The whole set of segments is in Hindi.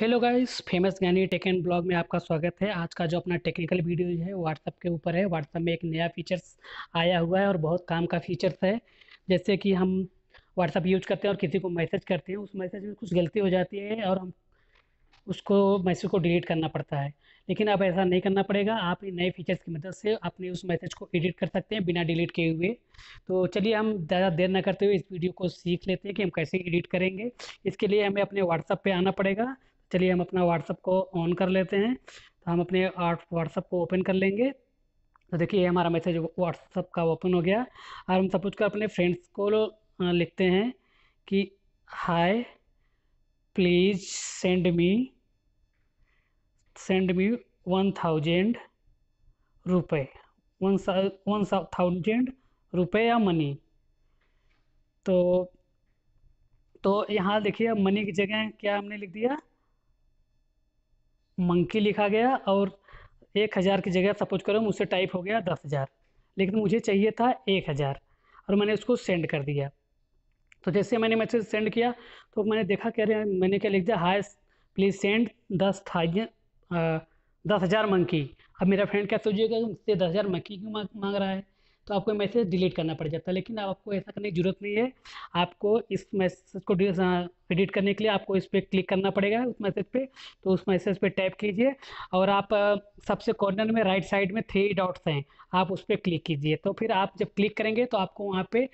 hello guys famous Gyani tech and blog में आपका स्वागत है आज का जो अपना टेक्निकल वीडियो है व्हाट्सअप के ऊपर है व्हाट्सअप में एक नया फीचर्स आया हुआ है और बहुत काम का फीचर्स है जैसे कि हम व्हाट्सअप यूज करते हैं और किसी को मैसेज करते हैं उस मैसेज में कुछ गलती हो जाती है और हम उसको मैसेज को डिलीट करना पड़ता है लेकिन अब ऐसा नहीं करना पड़ेगा आप इन नए फीचर्स की मदद से अपने उस मैसेज को एडिट कर सकते हैं बिना डिलीट किए हुए तो चलिए हम ज़्यादा देर ना करते हुए इस वीडियो को सीख लेते हैं कि हम कैसे एडिट करेंगे इसके लिए हमें अपने व्हाट्सअप पे आना पड़ेगा चलिए हम अपना व्हाट्सअप को ऑन कर लेते हैं तो हम अपने व्हाट्सअप को ओपन कर लेंगे तो देखिए ये हमारा मैसेज व्हाट्सअप का ओपन हो गया और हम सब कुछ कर अपने फ्रेंड्स को लिखते हैं कि hi please send me send me one thousand रुपये वन वन थाउजेंड रुपये या मनी तो तो यहाँ देखिए मनी की जगह क्या हमने लिख दिया मंकी लिखा गया और एक हज़ार की जगह सपोज करो मुझसे टाइप हो गया दस हज़ार लेकिन मुझे चाहिए था एक हज़ार और मैंने उसको सेंड कर दिया तो जैसे मैंने मैसेज सेंड किया तो मैंने देखा कह रहे मैंने क्या लिख दिया हाय प्लीज़ सेंड दस था दस हज़ार मंकी अब मेरा फ्रेंड क्या सोचिएगा मुझसे दस हज़ार मंकी क्यों मांग रहा है तो आपको मैसेज डिलीट करना पड़ जाता है लेकिन अब आपको ऐसा करने की ज़रूरत नहीं है आपको इस मैसेज को एडिट हाँ, करने के लिए आपको इस पर क्लिक करना पड़ेगा उस मैसेज पे तो उस मैसेज पे टैप कीजिए और आप सबसे कॉर्नर में राइट साइड में थ्री डॉट्स हैं आप उस पर क्लिक कीजिए तो फिर आप जब क्लिक करेंगे तो आपको वहाँ पे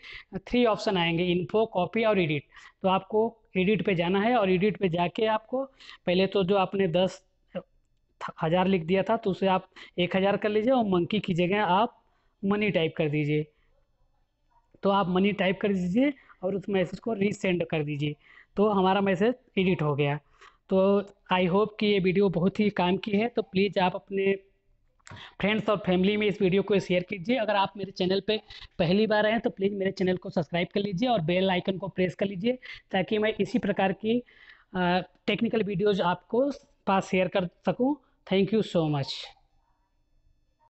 थ्री ऑप्शन आएंगे इन्फो कॉपी और एडिट तो आपको एडिट पे जाना है और एडिट पे जाके आपको पहले तो जो आपने दस हज़ार लिख दिया था तो उसे आप एक हज़ार कर लीजिए और मंकी की जगह आप मनी टाइप कर दीजिए तो आप मनी टाइप कर दीजिए और उस मैसेज को रीसेंड कर दीजिए तो हमारा मैसेज एडिट हो गया तो आई होप कि ये वीडियो बहुत ही काम की है तो प्लीज़ आप अपने फ्रेंड्स और फैमिली में इस वीडियो को शेयर कीजिए अगर आप मेरे चैनल पे पहली बार आए हैं तो प्लीज़ मेरे चैनल को सब्सक्राइब कर लीजिए और बेल आइकन को प्रेस कर लीजिए ताकि मैं इसी प्रकार की टेक्निकल वीडियोज आपको पास शेयर कर सकूँ थैंक यू सो मच